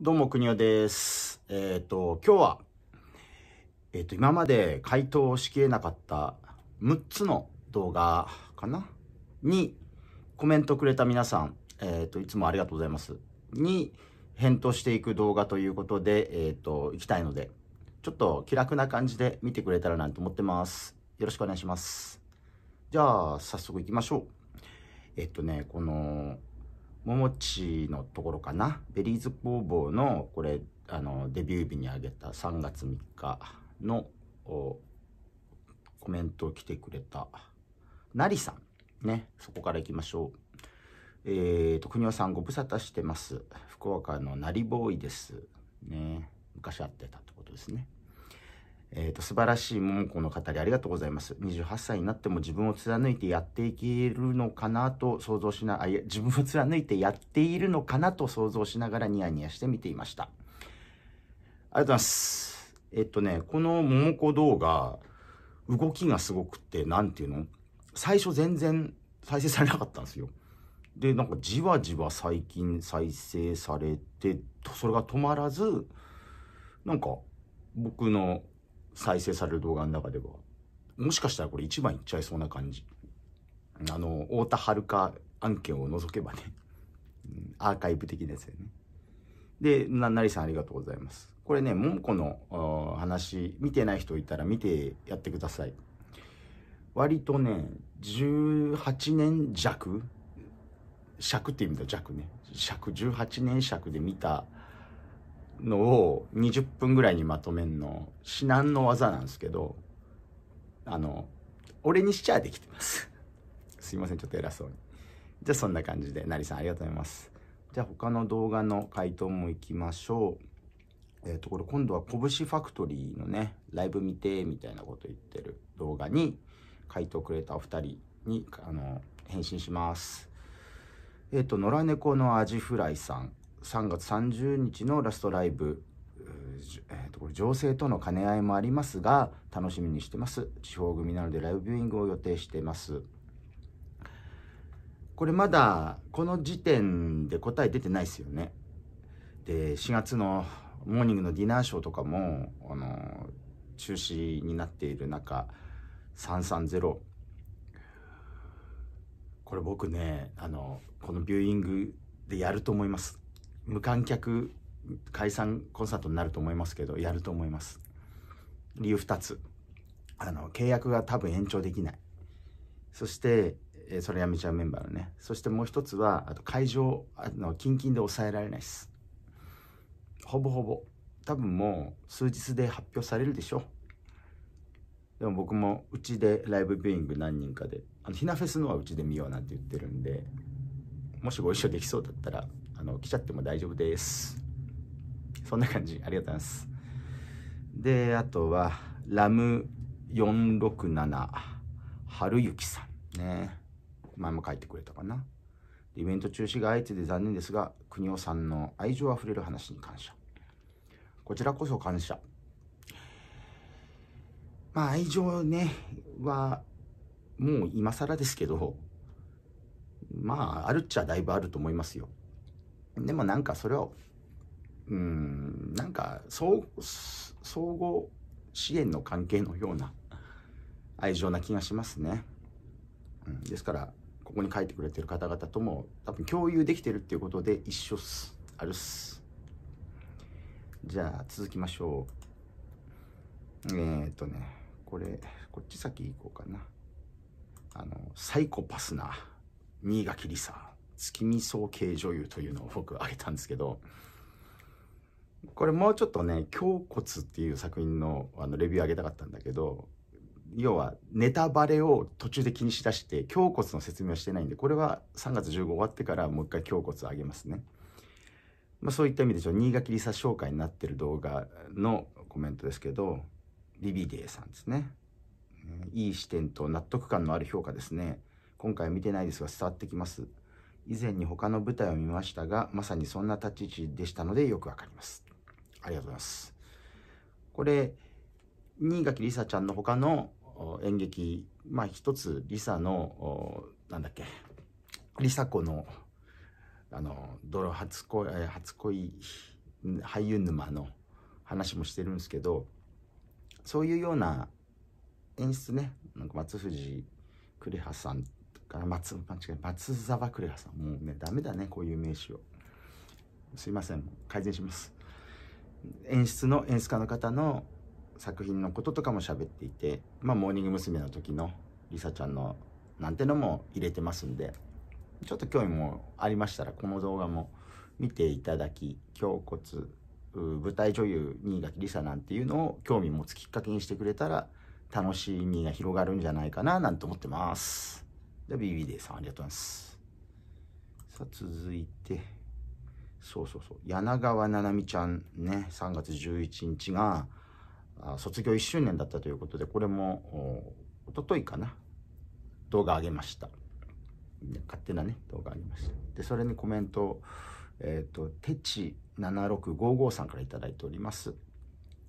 どうも、くにおです。えっ、ー、と、今日は、えっ、ー、と、今まで回答しきれなかった6つの動画かなにコメントくれた皆さん、えっ、ー、と、いつもありがとうございます。に返答していく動画ということで、えっ、と、いきたいので、ちょっと気楽な感じで見てくれたらなと思ってます。よろしくお願いします。じゃあ、早速いきましょう。えっとね、この、ももちのところかなベリーズ工房のこれあのデビュー日にあげた3月3日のコメントを来てくれたなりさんねそこからいきましょうえーと、と国尾さんご無沙汰してます福岡のなりボーイですね昔会ってたってことですねえっ、ー、と、素晴らしい桃子の語りありがとうございます。28歳になっても自分を貫いてやっていけるのかなと想像しな、あ、いや、自分を貫いてやっているのかなと想像しながらニヤニヤして見ていました。ありがとうございます。えっとね、この桃子動画、動きがすごくって、何ていうの最初全然再生されなかったんですよ。で、なんかじわじわ最近再生されて、それが止まらず、なんか僕の再生される動画の中ではもしかしたらこれ1番いっちゃいそうな感じあの太田遥案件を除けばねアーカイブ的なやつよねでなりさんありがとうございますこれね桃子の話見てない人いたら見てやってください割とね18年弱尺ってう意味だ弱ね尺18年尺で見たのを20分ぐらいにまとめんの至難の技なんですけどあの俺にしちゃできてます すいませんちょっと偉そうにじゃあそんな感じでなりさんありがとうございますじゃあ他の動画の回答もいきましょうえっ、ー、とこれ今度は拳ファクトリーのねライブ見てみたいなこと言ってる動画に回答くれたお二人にあの返信しますえっ、ー、と野良猫のアジフライさん3月30日のラストライブ、えー、とこれ情勢との兼ね合いもありますが楽しみにしてます地方組なのでライブビューイングを予定してますこれまだこの時点で答え出てないですよねで4月のモーニングのディナーショーとかもあの中止になっている中330これ僕ねあのこのビューイングでやると思います無観客解散コンサートになると思いますけどやると思います理由2つあの契約が多分延長できないそしてそれやめちゃうメンバーのねそしてもう一つはあと会場あのキンキンで抑えられないですほぼほぼ多分もう数日で発表されるでしょでも僕もうちでライブビューイング何人かであのひなフェスのはうちで見ようなんて言ってるんでもしご一緒できそうだったらの来ちゃっても大丈夫ですそんな感じありがとうございますであとはラム467春雪さんね前も書いてくれたかなイベント中止が相次いで残念ですが国尾さんの愛情あふれる話に感謝こちらこそ感謝まあ愛情ねはもう今更ですけどまああるっちゃだいぶあると思いますよでもなんかそれを、うん、なんか総総合支援の関係のような愛情な気がしますね。うん、ですから、ここに書いてくれてる方々とも多分共有できてるっていうことで一緒っす。あるっす。じゃあ続きましょう。えー、っとね、これ、こっち先行こうかな。あの、サイコパスな新垣りさ。月見総系女優というのを僕挙げたんですけど、これもうちょっとね、胸骨っていう作品のあのレビュー上げたかったんだけど、要はネタバレを途中で気にしだして、胸骨の説明はしてないんで、これは3月15終わってからもう一回胸骨上げますね。まあ、そういった意味でょ新垣梨沙紹介になってる動画のコメントですけど、リビデーさんですね。いい視点と納得感のある評価ですね。今回見てないですが伝わってきます。以前に他の舞台を見ましたが、まさにそんな立ち位置でしたのでよくわかります。ありがとうございます。これ、新垣りさちゃんの他の演劇、まあ一つりさの、なんだっけ、りさ子の、あの、泥初恋、初恋、俳優沼の話もしてるんですけど、そういうような演出ね、なんか松藤栗葉さんから松、間違え、松沢クレさん。もうね、ダメだね、こういう名詞を。すいません、改善します。演出の、演出家の方の作品のこととかも喋っていて、まあ、モーニング娘。の時のりさちゃんのなんてのも入れてますんで、ちょっと興味もありましたら、この動画も見ていただき、胸骨、舞台女優新垣梨さなんていうのを興味持つきっかけにしてくれたら楽しみが広がるんじゃないかななんて思ってます。では BBD さん、ありがとうございます。さあ、続いて、そうそうそう、柳川七海ちゃんね、3月11日が、卒業1周年だったということで、これも、おとといかな、動画上げました。勝手なね、動画上げました。で、それにコメントえっ、ー、と、てち7655さんから頂いております。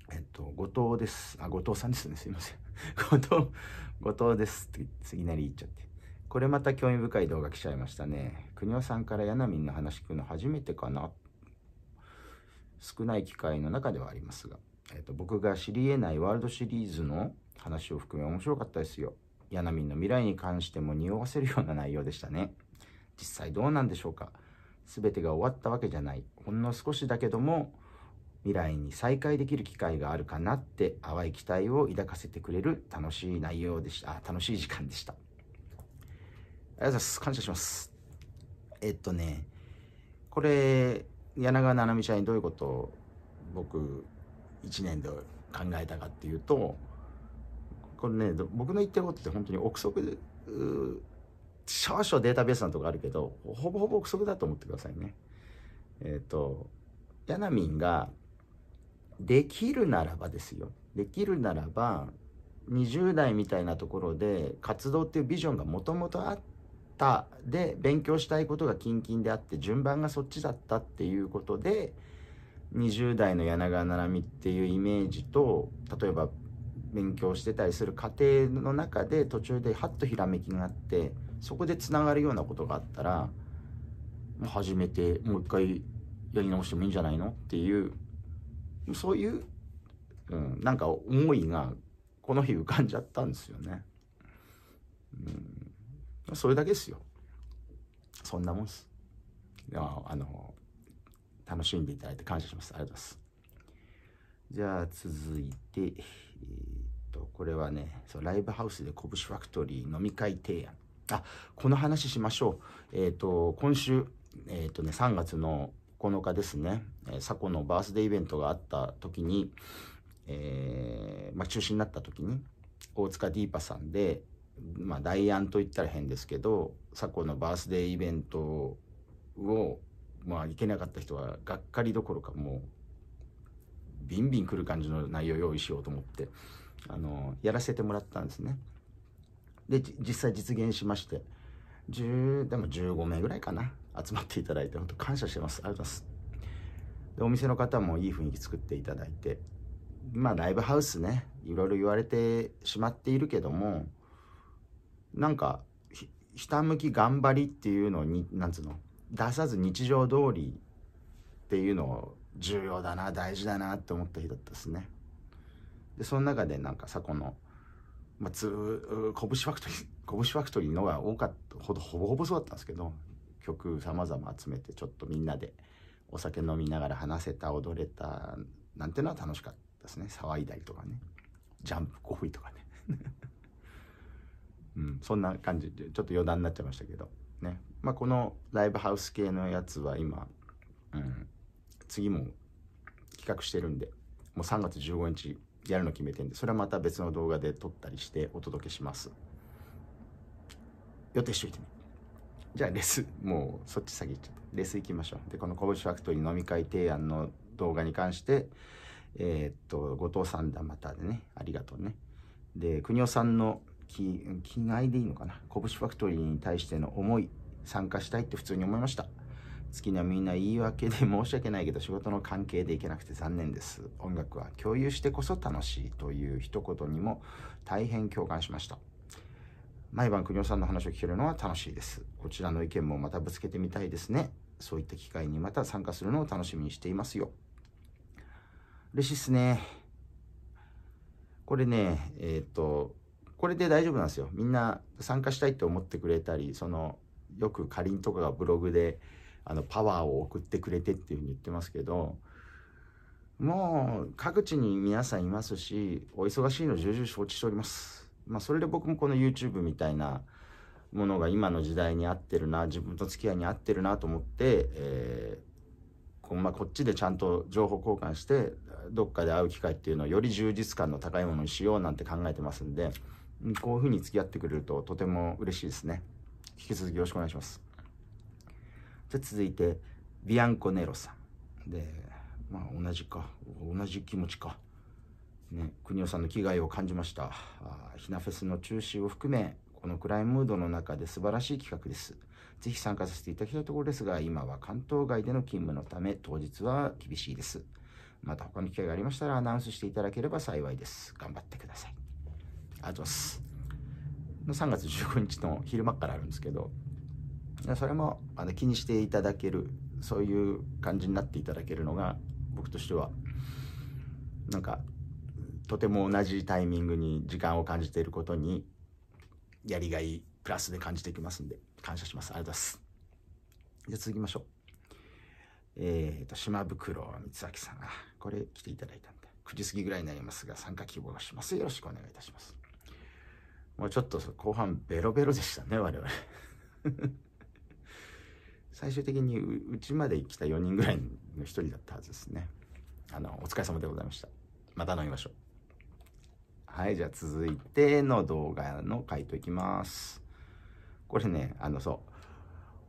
えっ、ー、と、後藤です。あ、後藤さんですね。すいません。後藤、後藤です。って、次なり言っちゃって。これまた興味深い動画来ちゃいましたね。国尾さんからヤナミンの話聞くの初めてかな。少ない機会の中ではありますが、えーと、僕が知り得ないワールドシリーズの話を含め面白かったですよ。ヤナミンの未来に関しても匂わせるような内容でしたね。実際どうなんでしょうか全てが終わったわけじゃない。ほんの少しだけども、未来に再会できる機会があるかなって淡い期待を抱かせてくれる楽しい内容でした。あ楽しい時間でした。ありがとうございます。感謝します。えっとね、これ、柳川七海社員どういうことを僕、1年で考えたかっていうと、これね、僕の言ってることって本当に憶測、で、少々データベースなとこあるけど、ほぼほぼ憶測だと思ってくださいね。えっ、と、ヤナミンが、できるならばですよ。できるならば、20代みたいなところで活動っていうビジョンがもともとあったで勉強したいことがキンキンであって順番がそっちだったっていうことで20代の柳川七海っていうイメージと例えば勉強してたりする過程の中で途中でハッとひらめきがあってそこでつながるようなことがあったら始めてもう一回やり直してもいいんじゃないのっていうそういう、うん、なんか思いがこの日浮かんじゃったんですよね。うんそれだけですよ。そんなもんです。では、あの、楽しんでいただいて感謝します。ありがとうございます。じゃあ、続いて、えー、っと、これはね、そうライブハウスで拳ファクトリー飲み会提案。あ、この話しましょう。えー、っと、今週、えー、っとね、3月の9日ですね、えー、佐古のバースデーイベントがあった時に、えー、まあ、中止になった時に、大塚ディーパさんで、まあ、代案といったら変ですけど昨今のバースデーイベントを、まあ、行けなかった人はがっかりどころかもうビンビン来る感じの内容を用意しようと思ってあのやらせてもらったんですね。で実際実現しまして10でも15名ぐらいかな集まっていただいて本当感謝してますありがとうございますでお店の方もいい雰囲気作っていただいてまあライブハウスねいろいろ言われてしまっているけどもなんかひたむき頑張りっていうのをになんつうの出さず日常通りっていうのを重要だな大事だなって思った日だったですね。でその中でなんかさこの、まあ、つしファクトリー拳ファクトリーのが多かったほどほぼほぼそうだったんですけど曲さまざま集めてちょっとみんなでお酒飲みながら話せた踊れたなんてのは楽しかったですね騒いだりとかねジャンプコフとかね。うん、そんな感じでちょっと余談になっちゃいましたけど、ねまあ、このライブハウス系のやつは今、うん、次も企画してるんでもう3月15日やるの決めてんでそれはまた別の動画で撮ったりしてお届けします予定しといてねじゃあレスもうそっち先行っちゃってレス行きましょうでこの拳ファクトリー飲み会提案の動画に関してえー、っと後藤さんだまたでねありがとうねで邦夫さんの気概でいいのかな拳ファクトリーに対しての思い参加したいって普通に思いました好きなみんな言い訳で申し訳ないけど仕事の関係でいけなくて残念です音楽は共有してこそ楽しいという一言にも大変共感しました毎晩国尾さんの話を聞けるのは楽しいですこちらの意見もまたぶつけてみたいですねそういった機会にまた参加するのを楽しみにしていますよ嬉しいっすねこれねえっ、とこれで大丈夫なんですよみんな参加したいって思ってくれたりそのよくかりんとかがブログであのパワーを送ってくれてっていうふうに言ってますけどもう各地に皆さんいますしお忙しいの重々承知しております。まあ、それで僕もこの YouTube みたいなものが今の時代に合ってるな自分と付き合いに合ってるなと思って、えーこまあ、こっちでちゃんと情報交換してどっかで会う機会っていうのをより充実感の高いものにしようなんて考えてますんで。こういうふうに付き合ってくれるととても嬉しいですね。引き続きよろしくお願いします。じゃ続いて、ビアンコネロさん。で、まあ同じか、同じ気持ちか。ね、国尾さんの危害を感じました。あひなフェスの中止を含め、この暗いムードの中で素晴らしい企画です。ぜひ参加させていただきたいところですが、今は関東外での勤務のため、当日は厳しいです。また他の機会がありましたらアナウンスしていただければ幸いです。頑張ってください。ありがとうございます。の3月15日の昼間からあるんですけど、それもあの気にしていただける、そういう感じになっていただけるのが、僕としては、なんか、とても同じタイミングに時間を感じていることに、やりがい、プラスで感じていきますんで、感謝します。ありがとうございます。じゃ続きましょう。えっ、と、島袋光明さん。これ来ていただいたんで、9時過ぎぐらいになりますが、参加希望します。よろしくお願いいたします。もうちょっと後半ベロベロでしたね、我々。最終的にうちまで来た4人ぐらいの1人だったはずですね。あの、お疲れ様でございました。また飲みましょう。はい、じゃあ続いての動画の回答いきます。これね、あのそ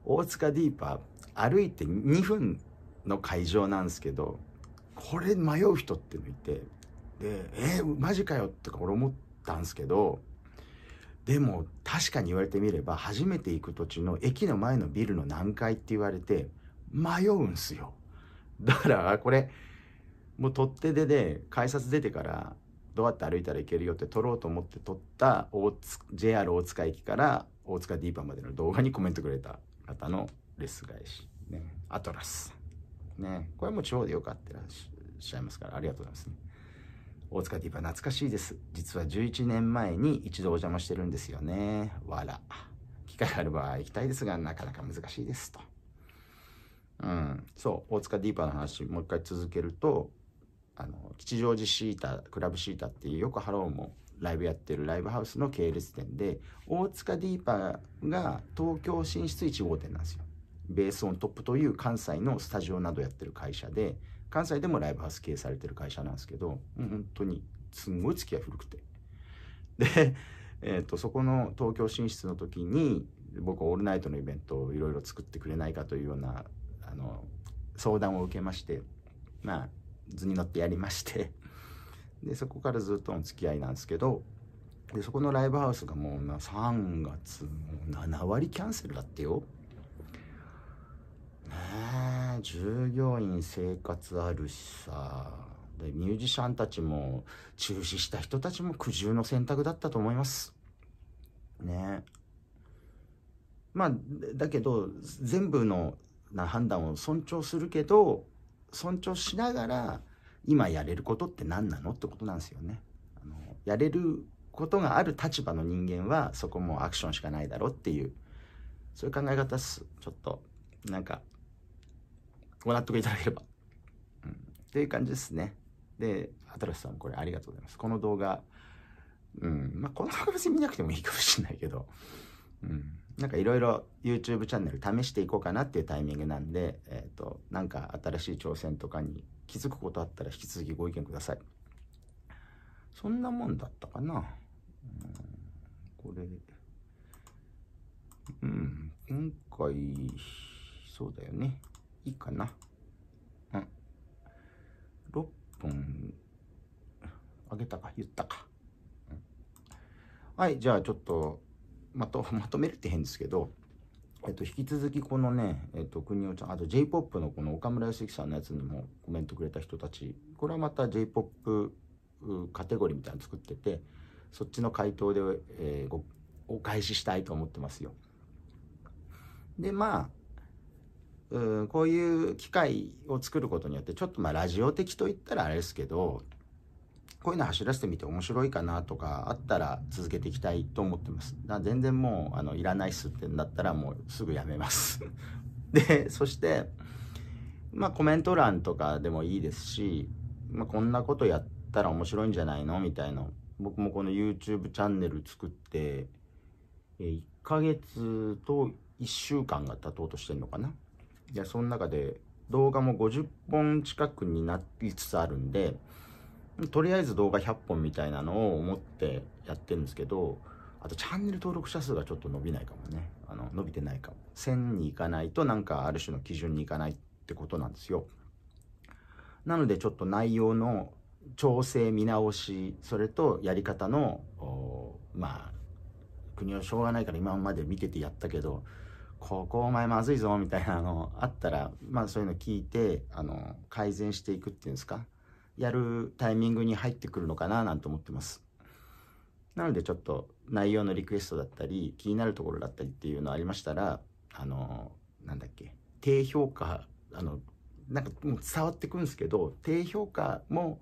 う、大塚ディーパー、歩いて2分の会場なんですけど、これ迷う人っていうのいて、で、えー、マジかよって俺思ったんですけど、でも確かに言われてみれば初めて行く土地の駅の前のビルの何階って言われて迷うんすよだからこれもう取っ手でで改札出てからどうやって歩いたらいけるよって撮ろうと思って撮った大 JR 大塚駅から大塚ディーパーまでの動画にコメントくれた方のレス返し、ね、アトラス、ね、これも地方でよかったらっしゃいますからありがとうございます、ね大塚ディーパ懐かしいです。実は11年前に一度お邪魔してるんですよね。わら。機会があれば行きたいですが、なかなか難しいですと。うん、そう、大塚ディーパの話、もう一回続けると、あの、吉祥寺シータ、クラブシータっていう、よくハローもライブやってるライブハウスの系列店で、大塚ディーパーが東京進出1号店なんですよ。ベースオントップという関西のスタジオなどやってる会社で、関西でもライブハウス経営されてる会社なんですけど、本当にすんごい付き合い古くて。で、えーと、そこの東京進出の時に僕オールナイトのイベントをいろいろ作ってくれないかというようなあの相談を受けましてまあ図に乗ってやりましてでそこからずっとの付き合いなんですけどでそこのライブハウスがもうな3月7割キャンセルだってよ。ねえ。従業員生活あるしさでミュージシャンたちも中止した人たちも苦渋の選択だったと思いますねまあだけど全部のな判断を尊重するけど尊重しながら今やれることって何なのってことなんですよねあのやれることがある立場の人間はそこもアクションしかないだろっていうそういう考え方っすちょっとなんかご納得いただければ。うん、っていう感じですね。で、新さんこれありがとうございます。この動画、うん、まあ、この動画別に見なくてもいいかもしれないけど、うん、なんかいろいろ YouTube チャンネル試していこうかなっていうタイミングなんで、えっ、ー、と、なんか新しい挑戦とかに気づくことあったら引き続きご意見ください。そんなもんだったかな。うん、これ、うん、今回、そうだよね。いいかな。うん。6分、あげたか、言ったか。はい、じゃあちょっと、まと、まとめるって変ですけど、えっと、引き続きこのね、えっと、国尾ちゃん、あと J-POP のこの岡村康之さんのやつにもコメントくれた人たち、これはまた J-POP カテゴリーみたいなの作ってて、そっちの回答で、えー、お返ししたいと思ってますよ。で、まあ、うん、こういう機会を作ることによってちょっとまあラジオ的といったらあれですけどこういうの走らせてみて面白いかなとかあったら続けていきたいと思ってます。だ全然もうあのいらないっすってなったらもうすぐやめます で、そして、まあコメント欄とかでもいいですし、まあ、こんなことやったら面白いんじゃないのみたいな。僕もこの YouTube チャンネル作って、1ヶ月と1週間が経とうとしてんのかな。でその中で動画も50本近くになりつつあるんでとりあえず動画100本みたいなのを思ってやってるんですけどあとチャンネル登録者数がちょっと伸びないかもねあの伸びてないかも1000にいかないとなんかある種の基準にいかないってことなんですよなのでちょっと内容の調整見直しそれとやり方のまあ国はしょうがないから今まで見ててやったけどここお前まずいぞみたいなのあったら、まあ、そういうの聞いてあの改善していくっていうんですかやるタイミングに入ってくるのかななんて思ってます。なのでちょっと内容のリクエストだったり気になるところだったりっていうのありましたらあのなんだっけ低評価あのなんかもう伝わってくるんですけど低評価も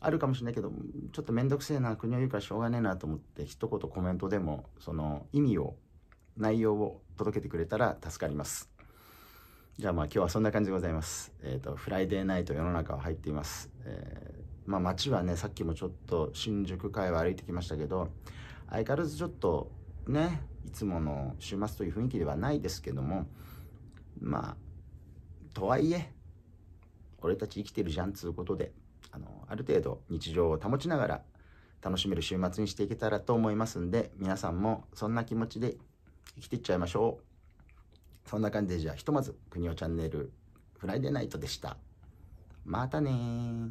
あるかもしれないけどちょっと面倒くせえな国を言うからしょうがねえなと思って一言コメントでもその意味を内容を届けてくれたら助かります。じゃあまあ今日はそんな感じでございます。えっ、ー、と、フライデーナイト世の中は入っています。えー、まあ街はね、さっきもちょっと新宿会は歩いてきましたけど、相変わらずちょっとね、いつもの週末という雰囲気ではないですけども、まあ、とはいえ、俺たち生きてるじゃんつうことで、あの、ある程度日常を保ちながら楽しめる週末にしていけたらと思いますんで、皆さんもそんな気持ちで生きていっちゃいましょう。そんな感じでじゃあひとまず、くにおチャンネルフライデーナイトでした。またね